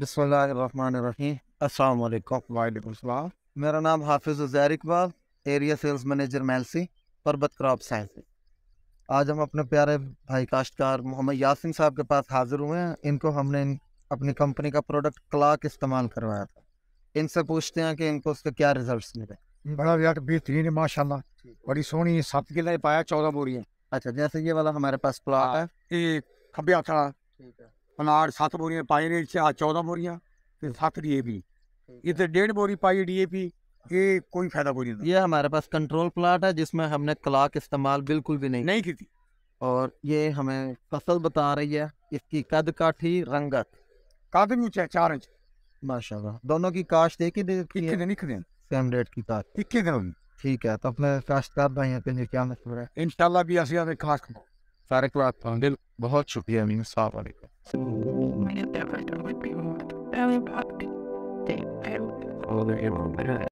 बसमीम असल मेरा नाम Hafiz Uzair Iqbal area sales manager Mailsi Parbat crop science आज हम अपने प्यारे भाई काश्तकार मोहम्मद यासिन साहब के पास हाज़िर हुए हैं इनको हमने इन, अपनी कंपनी का प्रोडक्ट क्लाक इस्तेमाल करवाया था इनसे पूछते हैं कि इनको उसके क्या रिजल्ट मिले बड़ा रिजल्ट बेहतरीन है माशा बड़ी सोनी सात किलो पाया चौदह बोरी है अच्छा जैसे ये वाला हमारे पास प्लाट हाँ, है ठीक है अनार सत्त बोरियाँ पाई ने चार चौदह बोरियाँ फिर सात डी ए पी इधर डेढ़ बोरी पाई डी ए पी ये कोई फायदा कोई नहीं ये हमारे पास कंट्रोल प्लाट है जिसमें हमने क्लाक इस्तेमाल बिल्कुल भी नहीं नहीं की थी और ये हमें फसल बता रही है इसकी कद काठी रंगत काफी ऊंचा है चार इंच माशा दोनों की काश्त एक ही दिन इक्के दिन सेम डेट की काश्त इक्के दिन ठीक है तो अपने काश्तकार भाई हैं क्या मशवरा मतलब है इंशाल्लाह भी असली खास सारे को आप दिल बहुत शुक्रिया अमीन साहब